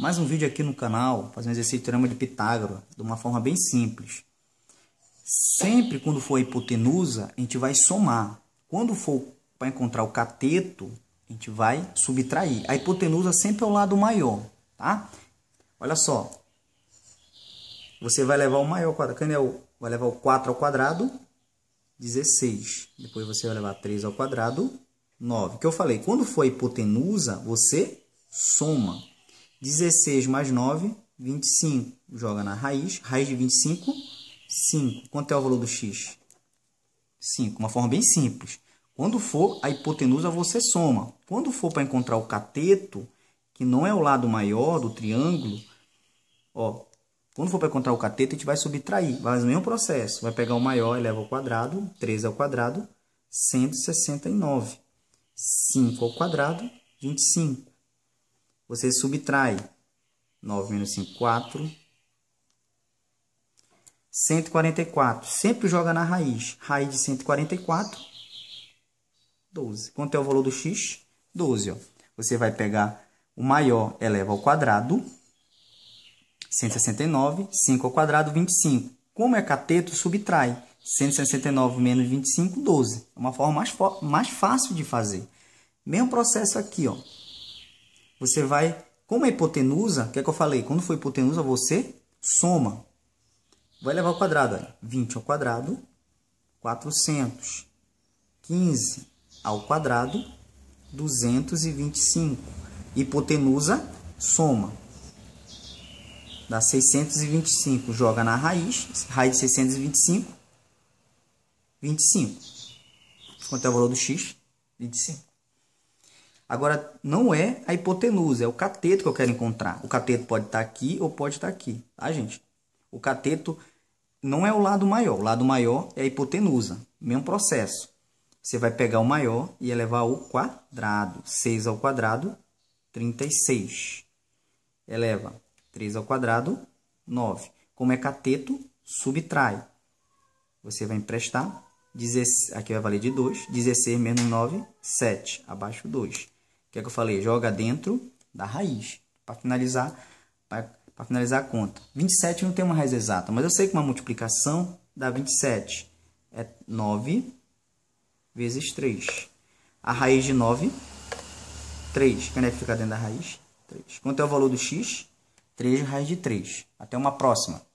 mais um vídeo aqui no canal, fazer um exercício de teorema de Pitágoras, de uma forma bem simples. Sempre quando for a hipotenusa, a gente vai somar. Quando for para encontrar o cateto, a gente vai subtrair. A hipotenusa sempre é o lado maior, tá? Olha só. Você vai levar o maior quadrado. Canel é vai levar o 4 ao quadrado, 16. Depois você vai levar 3 ao quadrado, 9. Que eu falei, quando for a hipotenusa, você soma. 16 mais 9, 25. Joga na raiz. Raiz de 25, 5. Quanto é o valor do x? 5. Uma forma bem simples. Quando for a hipotenusa, você soma. Quando for para encontrar o cateto, que não é o lado maior do triângulo, ó, quando for para encontrar o cateto, a gente vai subtrair. Vai fazer o mesmo processo. Vai pegar o maior, eleva ao quadrado, 3 ao quadrado, 169. 5 ao quadrado, 25 você subtrai 9 menos 5, 4. 144. Sempre joga na raiz. Raiz de 144, 12. Quanto é o valor do x? 12. Ó. Você vai pegar o maior, eleva ao quadrado. 169. 5 ao quadrado, 25. Como é cateto, subtrai. 169 menos 25, 12. É uma forma mais, mais fácil de fazer. Mesmo processo aqui, ó. Você vai, como é hipotenusa, o que é que eu falei? Quando for hipotenusa, você soma. Vai levar ao quadrado, olha. 20 ao quadrado, 400. 15 ao quadrado, 225. Hipotenusa, soma. Dá 625. Joga na raiz, raiz de 625, 25. Quanto é o valor do x? 25. Agora, não é a hipotenusa, é o cateto que eu quero encontrar. O cateto pode estar tá aqui ou pode estar tá aqui, tá, gente? O cateto não é o lado maior. O lado maior é a hipotenusa. Mesmo processo. Você vai pegar o maior e elevar ao quadrado. 6 ao quadrado, 36. Eleva 3 ao quadrado, 9. Como é cateto, subtrai. Você vai emprestar. 16, aqui vai valer de 2. 16 menos 9, 7. Abaixo 2 que é que eu falei? Joga dentro da raiz. Para finalizar, para finalizar a conta. 27 não tem uma raiz exata, mas eu sei que uma multiplicação dá 27. É 9 vezes 3. A raiz de 9, 3. Quem é que fica dentro da raiz? 3. Quanto é o valor do x? 3 raiz de 3. Até uma próxima.